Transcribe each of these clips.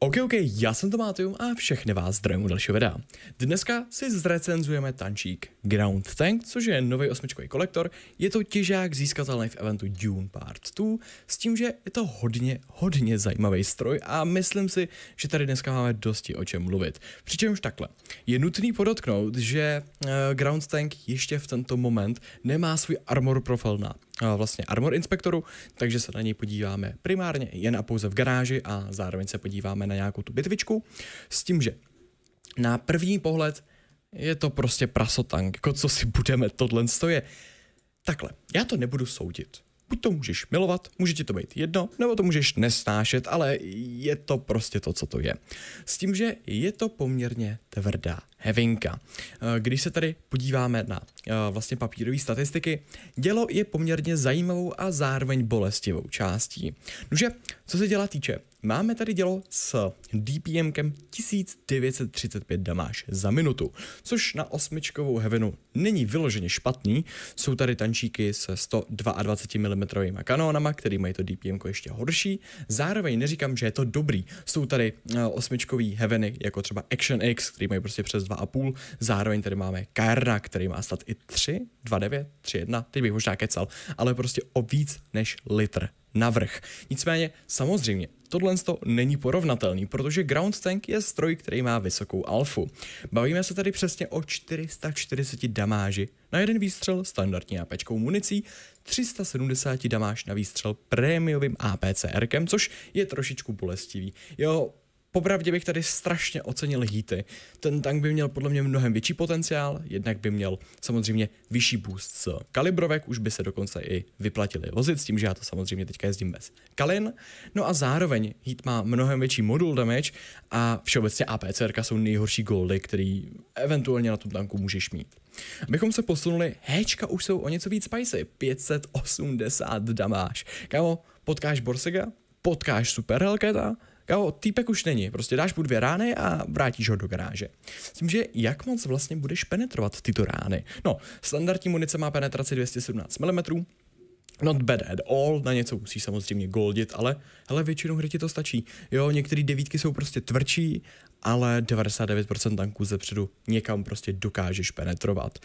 Ok, ok, já jsem Tomátium a všechny vás zdravím u dalšího videa. Dneska si zrecenzujeme tančík Ground Tank, což je nový osmičkový kolektor. Je to těžák získatelný v eventu Dune Part 2, s tím, že je to hodně, hodně zajímavý stroj a myslím si, že tady dneska máme dosti o čem mluvit. Přičemž takhle, je nutný podotknout, že eh, Ground Tank ještě v tento moment nemá svůj armor profil na Eh, vlastně Armor Inspektoru, takže se na něj podíváme primárně jen a pouze v garáži a zároveň se podíváme na nějakou tu bitvičku s tím, že na první pohled je to prostě prasotank, jako co si budeme, tohle je. Takhle, já to nebudu soudit. Buď to můžeš milovat, může ti to být jedno, nebo to můžeš nesnášet, ale je to prostě to, co to je. S tím, že je to poměrně tvrdá Hevinka. Eh, když se tady podíváme na eh, vlastně papírové statistiky, dělo je poměrně zajímavou a zároveň bolestivou částí. Nože, co se děla týče, máme tady dělo s DPMkem 1935 damáž za minutu, což na osmičkovou hevenu není vyloženě špatný. Jsou tady tančíky se 122 mm kanónama, který mají to DPM ještě horší. Zároveň neříkám, že je to dobrý. Jsou tady eh, osmičkový heveny, jako třeba Action X, který mají prostě přes 2,5. Zároveň tady máme Karna, který má stát i 3, 2,9, 3,1, teď bych možná kecal, ale prostě o víc než litr navrh. Nicméně, samozřejmě, tohle to není porovnatelný, protože Ground Tank je stroj, který má vysokou alfu. Bavíme se tady přesně o 440 damáži na jeden výstřel standardní APčkou municí, 370 damáž na výstřel prémiovým APCRkem, což je trošičku bolestivý. Jo, Popravdě bych tady strašně ocenil hity. Ten tank by měl podle mě mnohem větší potenciál, jednak by měl samozřejmě vyšší boost z kalibrovek, už by se dokonce i vyplatili vozit, s tím, že já to samozřejmě teďka jezdím bez kalin. No a zároveň hit má mnohem větší modul damage a všeobecně APCR jsou nejhorší goldy, který eventuálně na tom tanku můžeš mít. Abychom se posunuli, Hčka už jsou o něco víc spicy, 580 damáž. Kámo, potkáš Borsega, potkáš Super Hellcata, Jo, týpek už není, prostě dáš mu dvě rány a vrátíš ho do garáže. S tím, že jak moc vlastně budeš penetrovat tyto rány? No, standardní munice má penetraci 217 mm, Not bad at all, na něco musí samozřejmě goldit, ale hele, většinou hry ti to stačí. Jo, některé devítky jsou prostě tvrdší ale 99% tanků ze předu někam prostě dokážeš penetrovat.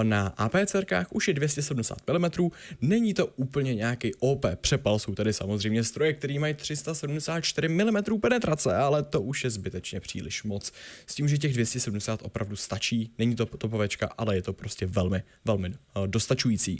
Eh, na APCRkách už je 270 mm, není to úplně nějaký OP přepal, jsou tady samozřejmě stroje, které mají 374 mm penetrace, ale to už je zbytečně příliš moc. S tím, že těch 270 opravdu stačí, není to topovečka, ale je to prostě velmi, velmi eh, dostačující.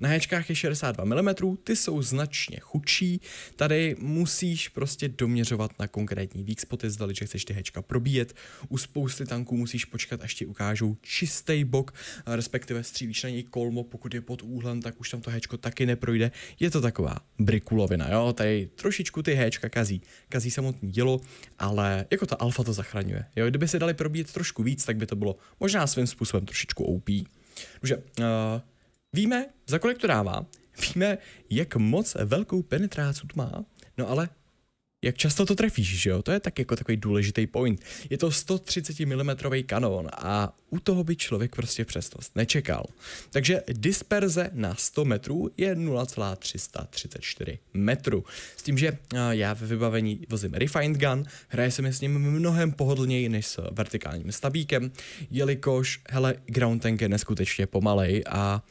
Na hečkách je 62 mm, ty jsou značně chudší, tady musíš prostě doměřovat na konkrétní výkspoty zdali, že chceš ty hečka probíjet. U spousty tanků musíš počkat, až ti ukážou čistý bok, respektive střílíš na něj kolmo, pokud je pod úhlem, tak už tam to hečko taky neprojde. Je to taková brikulovina, jo, tady trošičku ty hečka kazí, kazí samotný dělo, ale jako ta alfa to zachraňuje, jo, kdyby se dali probíjet trošku víc, tak by to bylo možná svým způsobem trošičku OP. Takže uh, eh, víme, za kolik to dává, víme, jak moc velkou penetrácu to má, no ale jak často to trefíš, že jo? To je tak jako takový důležitý point. Je to 130 mm kanon a u toho by člověk prostě přesnost nečekal. Takže disperze na 100 metrů je 0,334 metru. S tím, že já ve vybavení vozím Refined Gun, hraje se mi s ním mnohem pohodlněji než s vertikálním stabíkem, jelikož, hele, ground tank je neskutečně pomalej a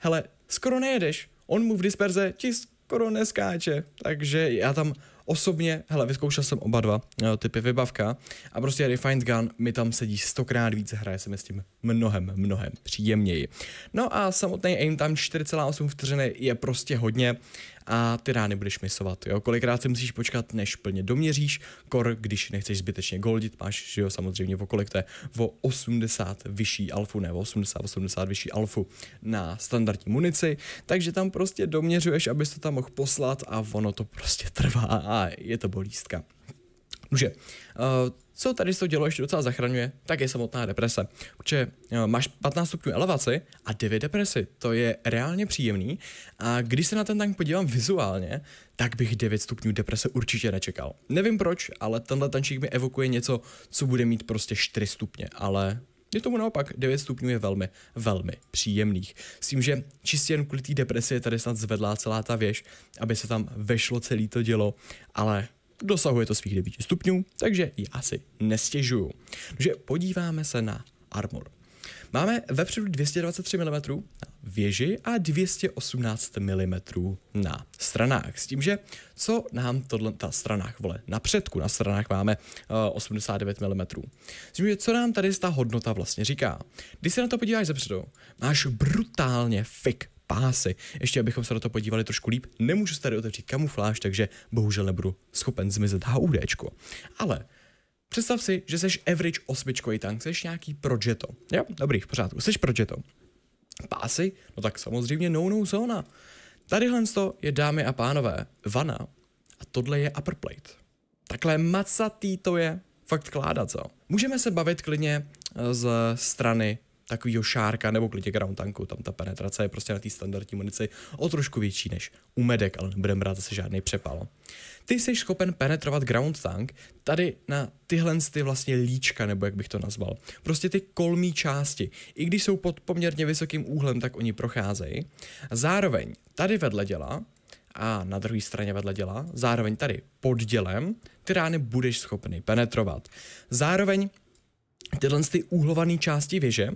hele, skoro nejedeš, on mu v disperze ti skoro neskáče, takže já tam Osobně, hele, vyzkoušel jsem oba dva eh, typy vybavka a prostě Refined Gun mi tam sedí stokrát víc, hraje se mi s tím mnohem, mnohem příjemněji. No a samotný aim tam 4,8 vteřiny je prostě hodně a ty rány budeš misovat. Jo? Kolikrát si musíš počkat, než plně doměříš, kor, když nechceš zbytečně goldit, máš, že jo, samozřejmě, o kolik to je, o 80 vyšší alfu, ne, 80, 80 vyšší alfu na standardní munici, takže tam prostě doměřuješ, abys to tam mohl poslat a ono to prostě trvá a je to bolístka. Nože, uh, eh, co tady to dělo ještě docela zachraňuje, tak je samotná deprese. Protože uh, máš 15 stupňů elevaci a 9 depresi, to je reálně příjemný. A když se na ten tank podívám vizuálně, tak bych 9 stupňů deprese určitě nečekal. Nevím proč, ale tenhle tančík mi evokuje něco, co bude mít prostě 4 stupně, ale je tomu naopak, 9 stupňů je velmi, velmi příjemných. S tím, že čistě jen kvůli té depresi je tady snad zvedla celá ta věž, aby se tam vešlo celé to dělo, ale Dosahuje to svých 9 stupňů, takže já si nestěžuju. Takže podíváme se na armor. Máme vepředu 223 mm na věži a 218 mm na stranách. S tím, že co nám tohle, ta stranách, vole, na předku, na stranách máme uh, eh, 89 mm. S tím, že co nám tady ta hodnota vlastně říká? Když se na to podíváš zepředu, máš brutálně fik pásy. Ještě abychom se na to podívali trošku líp, nemůžu se tady otevřít kamufláž, takže bohužel nebudu schopen zmizet HUDčko. Ale představ si, že jsi average osmičkový tank, jsi nějaký projeto. Jo, dobrý, v pořádku, jsi projeto. Pásy? No tak samozřejmě no no zóna. to je dámy a pánové, vana a tohle je upper plate. Takhle macatý to je, fakt kláda, co? Můžeme se bavit klidně eh, z strany takového šárka nebo klidně ground tanku, tam ta penetrace je prostě na té standardní munici o trošku větší než u medek, ale nebudeme brát zase žádný přepal. Ty jsi schopen penetrovat ground tank tady na tyhle ty vlastně líčka, nebo jak bych to nazval. Prostě ty kolmí části. I když jsou pod poměrně vysokým úhlem, tak oni procházejí. Zároveň tady vedle děla a na druhé straně vedle děla, zároveň tady pod dělem, ty rány budeš schopný penetrovat. Zároveň tyhle ty úhlované části věže,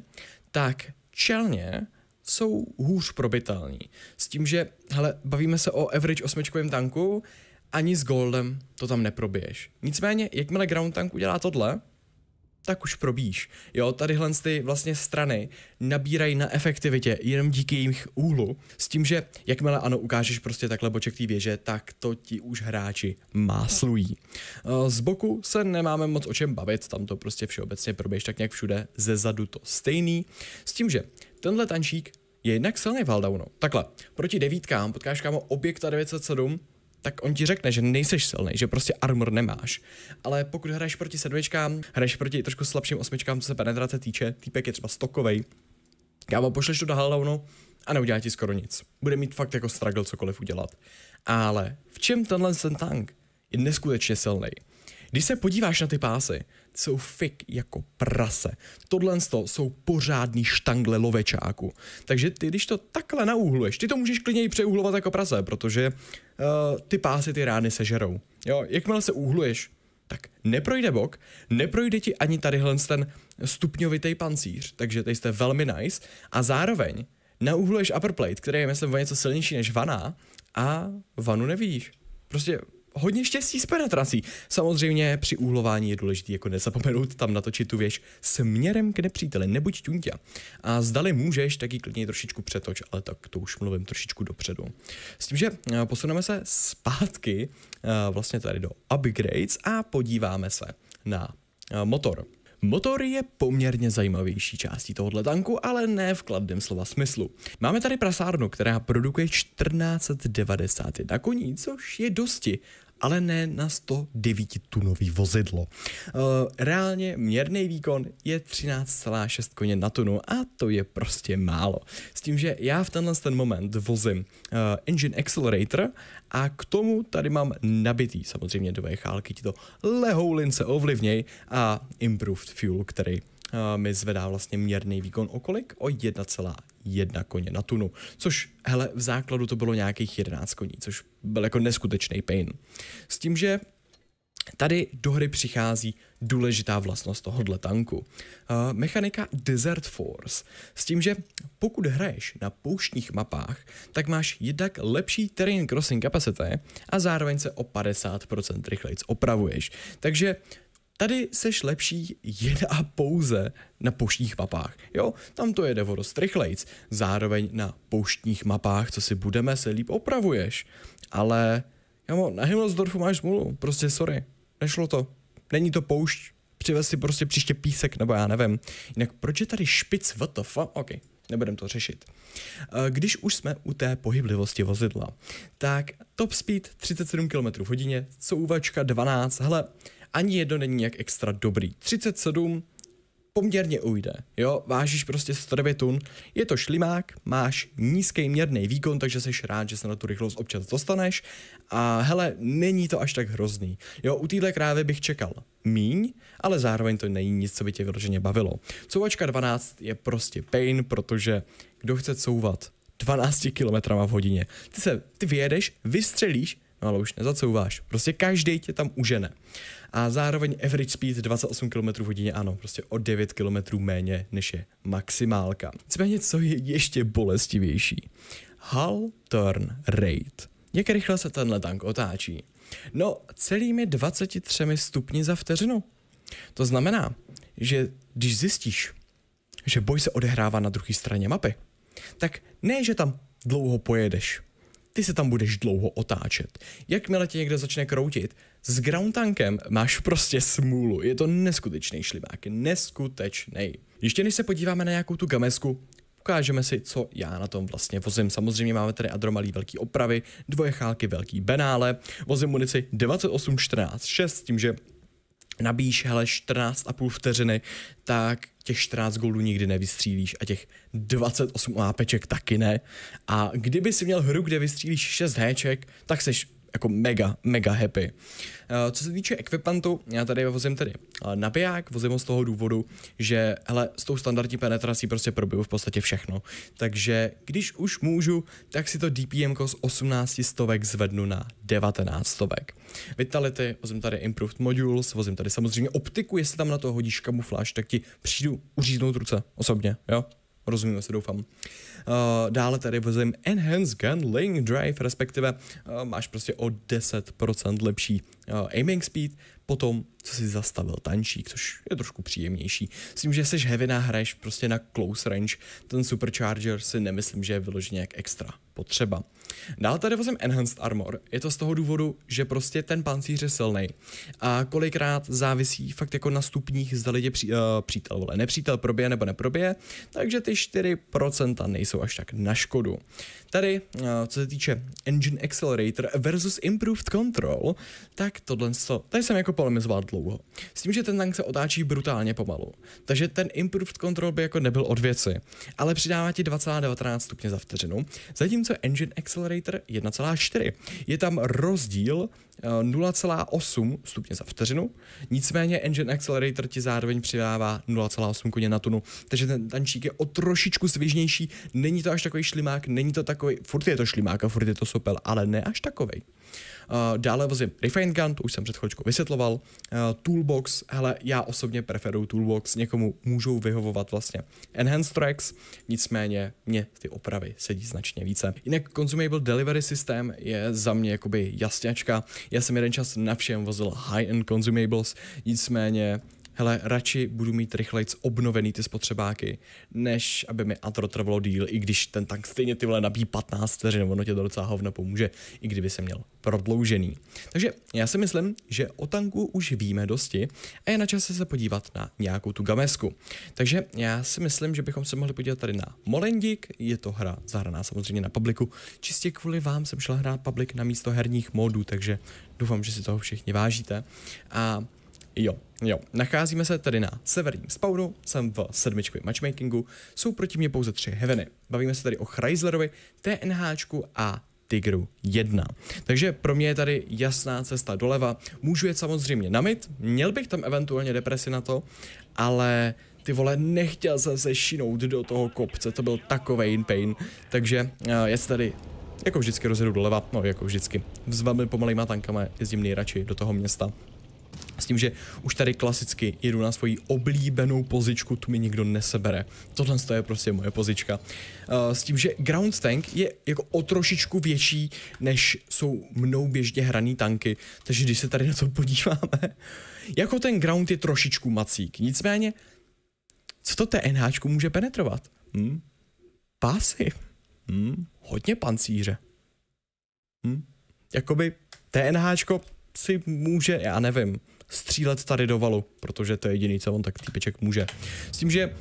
tak čelně jsou hůř probitelní. S tím, že, hele, bavíme se o average osmičkovém tanku, ani s goldem to tam neprobiješ. Nicméně, jakmile ground tank udělá tohle, tak už probíš. Jo, tadyhle ty vlastně strany nabírají na efektivitě jenom díky jejich úhlu, s tím, že jakmile ano ukážeš prostě takhle boček té věže, tak to ti už hráči máslují. Eh, z boku se nemáme moc o čem bavit, tam to prostě všeobecně proběž tak nějak všude, ze zadu to stejný, s tím, že tenhle tančík je jednak silný Valdaunou. Takhle, proti devítkám potkáš kámo objekta 907, tak on ti řekne, že nejseš silný, že prostě armor nemáš. Ale pokud hraješ proti sedmičkám, hraješ proti trošku slabším osmičkám, co se penetrace týče, týpek je třeba stokovej, kámo, pošleš to do Haldownu a neudělá ti skoro nic. Bude mít fakt jako struggle cokoliv udělat. Ale v čem tenhle ten tank je neskutečně silný? Když se podíváš na ty pásy, jsou fik jako prase. Tohle jsou pořádný štangle lovečáku. Takže ty, když to takhle naúhluješ, ty to můžeš klidně i jako prase, protože Eh, ty pásy ty rány sežerou. Jo, jakmile se úhluješ, tak neprojde bok, neprojde ti ani tady ten stupňovitý pancíř, takže tady jste velmi nice a zároveň nauhluješ upper plate, který je myslím o něco silnější než vaná a vanu nevidíš. Prostě hodně štěstí s penetrací. Samozřejmě při úhlování je důležité jako nezapomenout tam natočit tu věž směrem k nepříteli, nebuď ťuňťa. A zdali můžeš, tak ji klidně trošičku přetoč, ale tak to už mluvím trošičku dopředu. S tím, že eh, posuneme se zpátky eh, vlastně tady do upgrades a podíváme se na eh, motor. Motor je poměrně zajímavější částí tohoto tanku, ale ne v kladném slova smyslu. Máme tady prasárnu, která produkuje 14,90. na koní, což je dosti, ale ne na 109-tunový vozidlo. Eh, reálně měrný výkon je 13,6 koně na tunu a to je prostě málo. S tím, že já v tenhle ten moment vozím eh, engine accelerator a k tomu tady mám nabitý, samozřejmě dvě chálky ti to lehoulince ovlivněj a improved fuel, který mi zvedá vlastně měrný výkon okolik o 1,1 koně na tunu, což hele, v základu to bylo nějakých 11 koní, což byl jako neskutečný pain. S tím, že Tady do hry přichází důležitá vlastnost tohohle tanku. Uh, mechanika Desert Force. S tím, že pokud hraješ na pouštních mapách, tak máš jednak lepší terrain crossing kapacity a zároveň se o 50% rychlejc opravuješ. Takže Tady seš lepší jen a pouze na poštních mapách. Jo, tam to jede vodost rychlejc. Zároveň na poštních mapách, co si budeme, se líp opravuješ. Ale, jo, na Himmelsdorfu máš smůlu. Prostě sorry, nešlo to. Není to poušť, přivez si prostě příště písek, nebo já nevím. Jinak proč je tady špic VTF? OK, nebudem to řešit. Eh, když už jsme u té pohyblivosti vozidla, tak top speed 37 km hodině, couvačka 12, hele, ani jedno není nějak extra dobrý. 37 poměrně ujde, jo, vážíš prostě 109 tun, je to šlimák, máš nízký měrný výkon, takže jsi rád, že se na tu rychlost občas dostaneš a hele, není to až tak hrozný, jo, u téhle krávy bych čekal míň, ale zároveň to není nic, co by tě vyloženě bavilo. Couvačka 12 je prostě pain, protože kdo chce couvat 12 km v hodině, ty se, ty vyjedeš, vystřelíš, no ale už nezacouváš. Prostě každý tě tam užene. A zároveň average speed 28 km hodině, ano, prostě o 9 km méně než je maximálka. Nicméně, co je ještě bolestivější? Hull turn rate. Jak rychle se tenhle tank otáčí? No, celými 23 stupni za vteřinu. To znamená, že když zjistíš, že boj se odehrává na druhé straně mapy, tak ne, že tam dlouho pojedeš, ty se tam budeš dlouho otáčet. Jakmile tě někde začne kroutit, s ground tankem máš prostě smůlu. Je to neskutečný šlibák, neskutečný. Ještě než se podíváme na nějakou tu gamesku, ukážeme si, co já na tom vlastně vozím. Samozřejmě máme tady adromalí velký opravy, dvoje chálky velký benále, vozím munici 28, 6, s tím, že nabíjíš, hele, 14,5 vteřiny, tak těch 14 gólů nikdy nevystřílíš a těch 28 APček taky ne. A kdyby si měl hru, kde vystřílíš 6 Hček, tak seš jako mega, mega happy. Eh, co se týče ekvipantu, já tady vozím tedy eh, nabiják, vozím ho z toho důvodu, že hele, s tou standardní penetrací prostě probiju v podstatě všechno. Takže když už můžu, tak si to DPM z 18 stovek zvednu na 19 stovek. Vitality, vozím tady Improved Modules, vozím tady samozřejmě optiku, jestli tam na to hodíš kamufláž, tak ti přijdu uříznout ruce osobně, jo? Rozumíme se, doufám. Uh, dále tady vezím Enhanced Gun Link Drive, respektive uh, máš prostě o 10% lepší uh, aiming speed, potom, co si zastavil tančí, což je trošku příjemnější. S tím, že jsi heavina, hraješ prostě na close range, ten supercharger si nemyslím, že je vyloženě jak extra potřeba. Dál tady vozím Enhanced Armor. Je to z toho důvodu, že prostě ten pancíř je silný. A kolikrát závisí fakt jako na stupních, zda lidi pří, uh, přítel, vole, nepřítel probije nebo neprobije, takže ty 4% nejsou až tak na škodu. Tady, uh, co se týče Engine Accelerator versus Improved Control, tak tohle, tady jsem jako polemizoval dlouho. S tím, že ten tank se otáčí brutálně pomalu. Takže ten Improved Control by jako nebyl od věci, ale přidává ti 2,19 stupně za vteřinu, zatímco Engine Accelerator Accelerator 1,4. Je tam rozdíl 0,8 eh, stupně za vteřinu, nicméně Engine Accelerator ti zároveň přidává 0,8 koně na tunu, takže ten tančík je o trošičku svižnější, není to až takový šlimák, není to takový, furt je to šlimák a furt je to sopel, ale ne až takovej. Eh, dále vozím Refine Gun, to už jsem před chvíličkou vysvětloval. Eh, Toolbox, hele, já osobně preferuju Toolbox, někomu můžou vyhovovat vlastně Enhanced Tracks, nicméně mě ty opravy sedí značně více. Jinak Consumable Delivery System je za mě jakoby jasňačka. Já jsem jeden čas na všem vozil high-end consumables, nicméně hele, radši budu mít rychlejc obnovený ty spotřebáky, než aby mi atro trvalo díl, i když ten tank stejně ty vole nabíjí 15 vteřin, ono tě to docela hovno pomůže, i kdyby se měl prodloužený. Takže já si myslím, že o tanku už víme dosti a je na čase se podívat na nějakou tu gamesku. Takže já si myslím, že bychom se mohli podívat tady na Molendik, je to hra zahraná samozřejmě na publiku, čistě kvůli vám jsem šla hrát publik na místo herních modů, takže doufám, že si toho všichni vážíte. A Jo, jo. Nacházíme se tady na severním spawnu, jsem v sedmičkovém matchmakingu, jsou proti mě pouze tři heaveny. Bavíme se tady o Chryslerovi, TNHčku a Tigru 1. Takže pro mě je tady jasná cesta doleva. Můžu je samozřejmě namit, měl bych tam eventuálně depresi na to, ale ty vole, nechtěl jsem se šinout do toho kopce, to byl takovej pain, takže uh, eh, já se tady jako vždycky rozjedu doleva, no jako vždycky, s velmi pomalýma tankama jezdím nejradši do toho města. S tím, že už tady klasicky jedu na svoji oblíbenou pozičku, tu mi nikdo nesebere. Tohle je prostě moje pozička. Eh, s tím, že ground tank je jako o trošičku větší, než jsou mnou běžně hraný tanky. Takže když se tady na to podíváme, jako ten ground je trošičku macík. Nicméně, co to TNHčku může penetrovat? Hm? Pásy. Hm? Hodně pancíře. Hm? Jakoby TNHčko si může, já nevím, střílet tady do valu, protože to je jediný, co on tak týpeček může. S tím, že uh,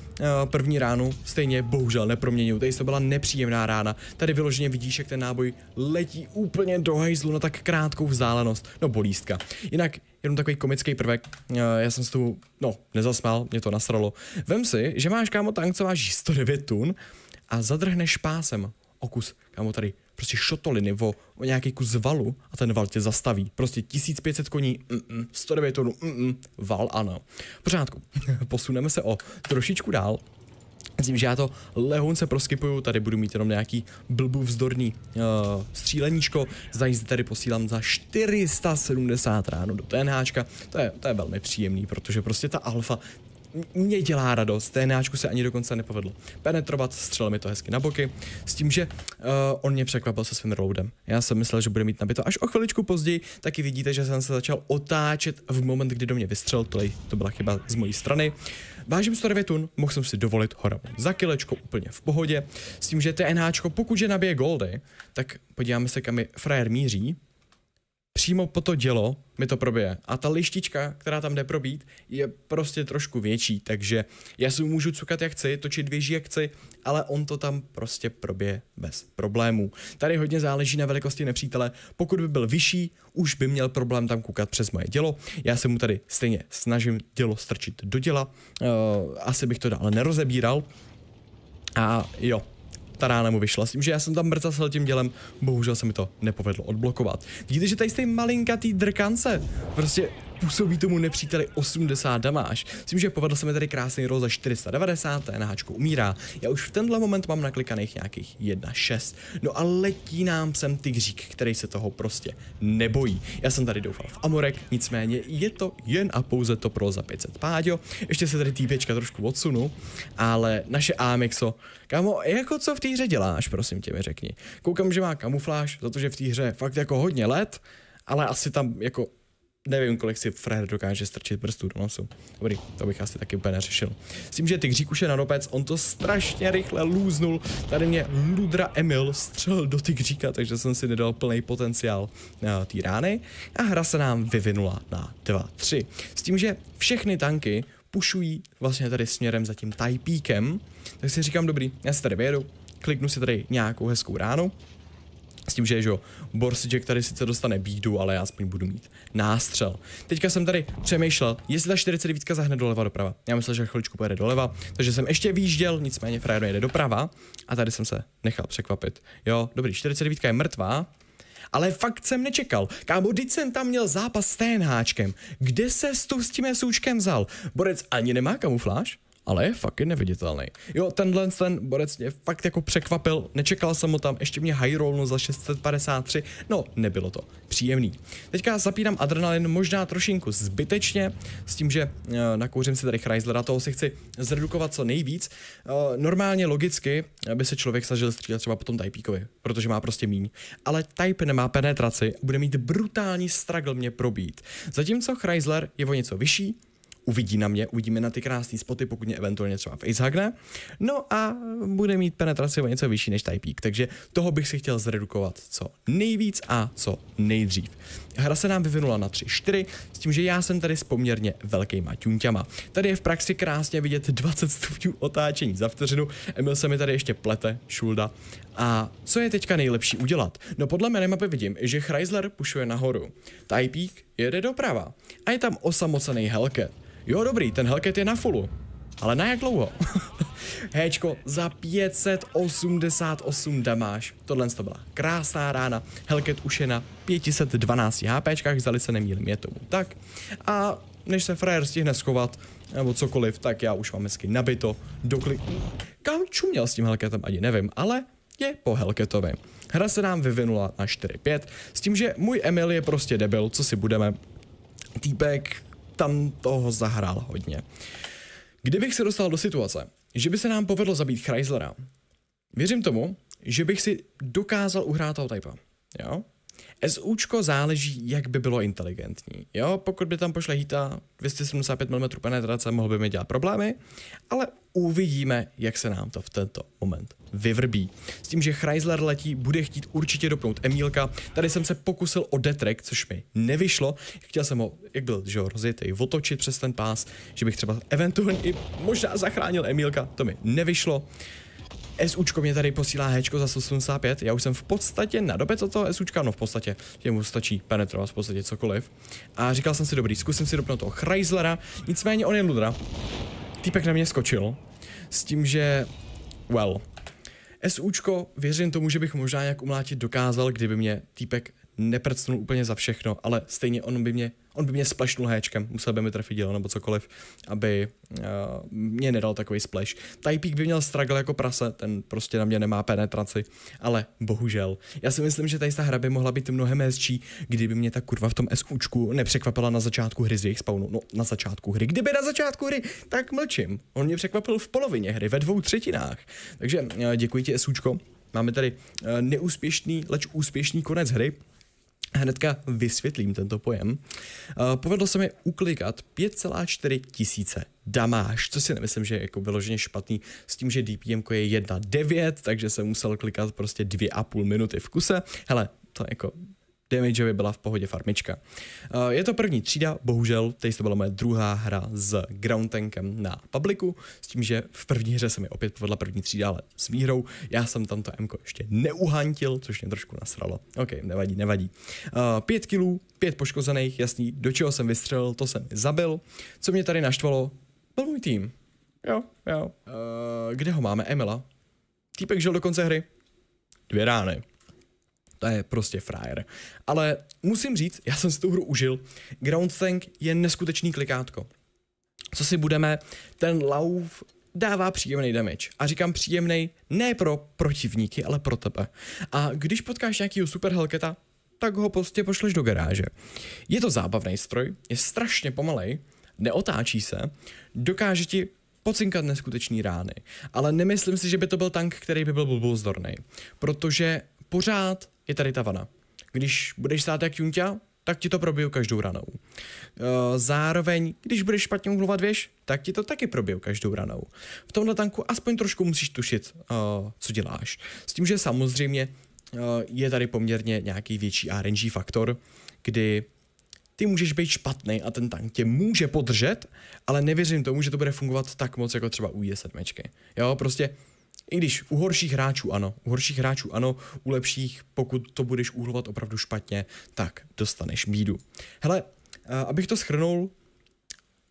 první ránu stejně bohužel neproměnil, tady to byla nepříjemná rána. Tady vyloženě vidíš, jak ten náboj letí úplně do hajzlu na tak krátkou vzdálenost. No bolístka. Jinak jenom takový komický prvek, uh, já jsem s tu, no, nezasmál, mě to nasralo. Vem si, že máš kámo tank, co váží 109 tun a zadrhneš pásem. Okus, kámo tady prostě šotoliny o, o nějaký kus valu a ten val tě zastaví. Prostě 1500 koní, mm-mm, 109 tonů, mm-mm, val ano. Pořádku, posuneme se o trošičku dál. Myslím, že já to lehonce proskypuju, tady budu mít jenom nějaký blbu vzdorný uh, stříleníčko, za se tady posílám za 470 ráno do TNHčka, to je, to je velmi příjemný, protože prostě ta alfa mě dělá radost, náčku se ani dokonce nepovedlo penetrovat, střelil mi to hezky na boky, s tím, že uh, on mě překvapil se svým roadem. Já jsem myslel, že bude mít nabito až o chviličku později, taky vidíte, že jsem se začal otáčet v moment, kdy do mě vystřelil, to, to byla chyba z mojí strany. Vážím 109 tun, mohl jsem si dovolit horamon za kilečko úplně v pohodě, s tím, že TNHčko, pokud je nabije goldy, tak podíváme se, kam mi frajer míří, přímo po to dělo mi to probije. A ta lištička, která tam jde probít, je prostě trošku větší, takže já si můžu cukat jak chci, točit věží jak chci, ale on to tam prostě probije bez problémů. Tady hodně záleží na velikosti nepřítele. Pokud by byl vyšší, už by měl problém tam kukat přes moje dělo. Já se mu tady stejně snažím dělo strčit do děla. Uh, asi bych to dále nerozebíral. A jo, ta rána mu vyšla s tím, že já jsem tam mrzacel tím dělem, bohužel se mi to nepovedlo odblokovat. Vidíte, že tady jste malinkatý drkance, prostě Působí tomu nepříteli 80 damáž. Myslím, že povedl se mi tady krásný roll za 490, na háčku umírá. Já už v tenhle moment mám naklikaných nějakých 1,6. No a letí nám sem tygřík, který se toho prostě nebojí. Já jsem tady doufal v Amorek, nicméně je to jen a pouze to pro za 500 páďo. Ještě se tady týpečka trošku odsunu, ale naše Amexo, kámo, jako co v té hře děláš, prosím tě mi řekni. Koukám, že má kamufláž, za to, že v té hře fakt jako hodně let, ale asi tam jako nevím, kolik si frajer dokáže strčit prstů do nosu. Dobrý, to bych asi taky úplně neřešil. S tím, že ty už je na dopec, on to strašně rychle lůznul. Tady mě Ludra Emil střelil do tygříka, takže jsem si nedal plný potenciál eh, té rány. A hra se nám vyvinula na 2-3. S tím, že všechny tanky pušují vlastně tady směrem za tím tajpíkem, tak si říkám, dobrý, já si tady vyjedu, kliknu si tady nějakou hezkou ránu, s tím, že jo, Boris Jack tady sice dostane bídu, ale já aspoň budu mít nástřel. Teďka jsem tady přemýšlel, jestli ta 49 zahne doleva doprava. Já myslel, že chviličku pojede doleva, takže jsem ještě výjížděl, nicméně Frajer jede doprava a tady jsem se nechal překvapit. Jo, dobrý, 49 je mrtvá, ale fakt jsem nečekal. Kámo, když jsem tam měl zápas s TNHčkem. Kde se s tím součkem vzal? Borec ani nemá kamufláž? ale je fakt neviditelný. Jo, tenhle ten borec mě fakt jako překvapil, nečekal jsem ho tam, ještě mě high rollnu za 653, no nebylo to příjemný. Teďka zapínám adrenalin možná trošinku zbytečně, s tím, že e, nakouřím si tady Chryslera, toho si chci zredukovat co nejvíc. E, normálně logicky by se člověk snažil střílet třeba potom Typeíkovi, protože má prostě míň. Ale type nemá penetraci, bude mít brutální struggle mě probít. Zatímco Chrysler je o něco vyšší, uvidí na mě, uvidíme na ty krásné spoty, pokud mě eventuálně třeba face No a bude mít penetraci o něco vyšší než type peak, takže toho bych si chtěl zredukovat co nejvíc a co nejdřív. Hra se nám vyvinula na 3-4, s tím, že já jsem tady s poměrně velkýma ťunťama. Tady je v praxi krásně vidět 20 stupňů otáčení za vteřinu, Emil se mi tady ještě plete, šulda, a co je teďka nejlepší udělat? No podle minimapy vidím, že Chrysler pušuje nahoru. Typík jede doprava. A je tam osamocený Hellcat. Jo dobrý, ten Hellcat je na fullu. Ale na jak dlouho? Héčko za 588 damáž. Tohle to byla krásná rána. Hellcat už je na 512 HP, zdali se nemýlim, je tomu tak. A než se frajer stihne schovat, nebo cokoliv, tak já už mám hezky nabito, dokli... Kam čuměl s tím Hellcatem, ani nevím, ale je prostě po Helketovi. Hra se nám vyvinula na 4-5 s tím, že můj Emil je prostě debil, co si budeme. Týpek tam toho zahrál hodně. Kdybych se dostal do situace, že by se nám povedlo zabít Chryslera, věřím tomu, že bych si dokázal uhrát toho typa. Jo? SUčko záleží, jak by bylo inteligentní. Jo, pokud by tam pošle hýta 275 mm penetrace, mohl by mi dělat problémy, ale uvidíme, jak se nám to v tento moment vyvrbí. S tím, že Chrysler letí, bude chtít určitě dopnout Emílka. Tady jsem se pokusil o detrek, což mi nevyšlo. Chtěl jsem ho, jak byl, že ho rozjet, otočit přes ten pás, že bych třeba eventuálně i možná zachránil Emílka, to mi nevyšlo. SUčko mě tady posílá Hčko za 85, já už jsem v podstatě na dobe to SUčka, no v podstatě, že mu stačí penetrovat v podstatě cokoliv. A říkal jsem si, dobrý, zkusím si dopnout toho Chryslera, nicméně on je ludra. Týpek na mě skočil, s tím, že, well, SUčko, věřím tomu, že bych možná nějak umlátit dokázal, kdyby mě týpek neprcnul úplně za všechno, ale stejně on by mě, on by mě splešnul héčkem, musel by mi trefit dělo nebo cokoliv, aby uh, mě nedal takový splash. Typík by měl struggle jako prase, ten prostě na mě nemá penetraci, ale bohužel. Já si myslím, že tady ta hra by mohla být mnohem hezčí, kdyby mě ta kurva v tom SUčku nepřekvapila na začátku hry z jejich spawnu. No, na začátku hry. Kdyby na začátku hry, tak mlčím. On mě překvapil v polovině hry, ve dvou třetinách. Takže uh, děkuji ti SUčko. Máme tady uh, neúspěšný, leč úspěšný konec hry. Hnedka vysvětlím tento pojem. Eh, povedlo se mi uklikat 5,4 tisíce damáž, co si nemyslím, že je jako vyloženě špatný s tím, že DPM je 1,9, takže jsem musel klikat prostě 2,5 minuty v kuse. Hele, to jako damageově byla v pohodě farmička. Eh, je to první třída, bohužel, teď to byla moje druhá hra s ground tankem na publiku, s tím, že v první hře se mi opět povedla první třída, ale s výhrou. Já jsem tam to Mko ještě neuhantil, což mě trošku nasralo. OK, nevadí, nevadí. Eh, pět kilů, pět poškozených, jasný, do čeho jsem vystřelil, to jsem zabil. Co mě tady naštvalo, byl můj tým. Jo, jo. Eh, kde ho máme? Emila. Týpek žil do konce hry. Dvě rány. To je prostě frajer. Ale musím říct, já jsem si tu hru užil. Ground Tank je neskutečný klikátko. Co si budeme, ten lauf dává příjemný damage. A říkám příjemný ne pro protivníky, ale pro tebe. A když potkáš nějakýho super helketa, tak ho prostě pošleš do garáže. Je to zábavný stroj, je strašně pomalej, neotáčí se, dokáže ti pocinkat neskutečný rány. Ale nemyslím si, že by to byl tank, který by byl blbouzdorný, protože pořád je tady ta vana. Když budeš stát jak Junťa, tak ti to probiju každou ranou. Eh, zároveň, když budeš špatně uhlovat věž, tak ti to taky probiju každou ranou. V tomhle tanku aspoň trošku musíš tušit, eh, co děláš. S tím, že samozřejmě eh, je tady poměrně nějaký větší RNG faktor, kdy ty můžeš být špatný a ten tank tě může podržet, ale nevěřím tomu, že to bude fungovat tak moc jako třeba u J7. Jo, prostě i když u horších hráčů ano, u horších hráčů ano, u lepších, pokud to budeš úhlovat opravdu špatně, tak dostaneš bídu. Hele, eh, abych to schrnul,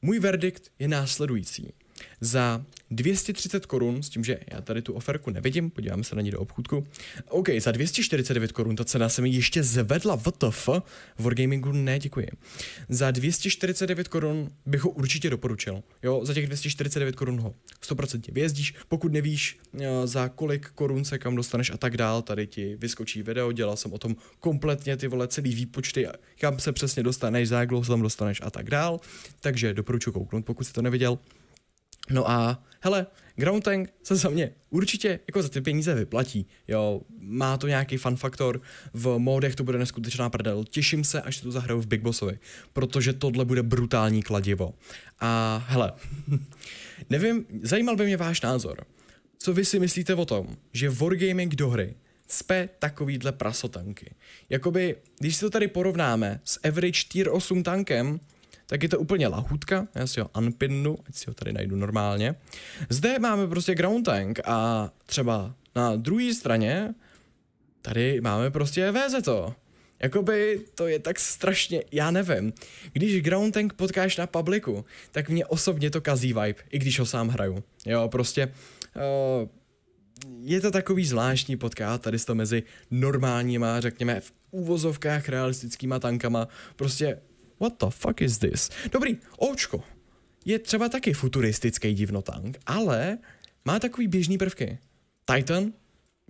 můj verdikt je následující za 230 korun, s tím, že já tady tu oferku nevidím, podíváme se na ní do obchůdku. OK, za 249 korun ta cena se mi ještě zvedla, vtf, Wargamingu ne, děkuji. Za 249 korun bych ho určitě doporučil, jo, za těch 249 korun ho 100% vyjezdíš, pokud nevíš eh, za kolik korun se kam dostaneš a tak dál, tady ti vyskočí video, dělal jsem o tom kompletně ty vole celý výpočty, kam se přesně dostaneš, za jak dlouho se tam dostaneš a tak dál, takže doporučuji kouknout, pokud jsi to neviděl. No a hele, Ground Tank se za mě určitě jako za ty peníze vyplatí, jo, má to nějaký fun faktor, v módech to bude neskutečná prdel, těším se, až to zahraju v Big Bossovi, protože tohle bude brutální kladivo. A hele, nevím, zajímal by mě váš názor, co vy si myslíte o tom, že Wargaming do hry cpe takovýhle prasotanky. Jakoby, když si to tady porovnáme s average tier 8 tankem, tak je to úplně lahutka, já si ho unpinnu, ať si ho tady najdu normálně. Zde máme prostě ground tank a třeba na druhé straně tady máme prostě VZ to. Jakoby to je tak strašně, já nevím. Když Ground Tank potkáš na publiku, tak mě osobně to kazí vibe, i když ho sám hraju. Jo, prostě... Uh, je to takový zvláštní potká. tady to mezi normálníma, řekněme, v úvozovkách realistickýma tankama. Prostě What the fuck is this? Dobrý, Očko je třeba taky futuristický divnotank, ale má takový běžný prvky. Titan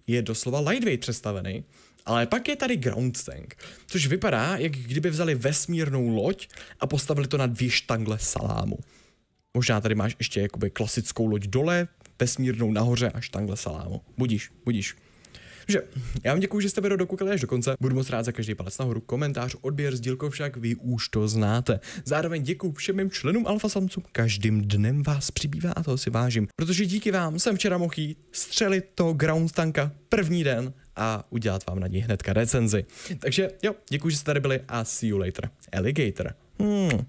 je doslova lightweight představený, ale pak je tady ground tank, což vypadá, jak kdyby vzali vesmírnou loď a postavili to na dvě štangle salámu. Možná tady máš ještě jakoby klasickou loď dole, vesmírnou nahoře a štangle salámu. Budíš, budíš. Takže já vám děkuji, že jste video dokoukali až do konce. Budu moc rád za každý palec nahoru, komentář, odběr, sdílko však vy už to znáte. Zároveň děkuji všem mým členům Alfa Samcům, každým dnem vás přibývá a toho si vážím, protože díky vám jsem včera mohl jít střelit toho ground tanka první den a udělat vám na ní hnedka recenzi. Takže jo, děkuji, že jste tady byli a see you later, alligator. Hmm.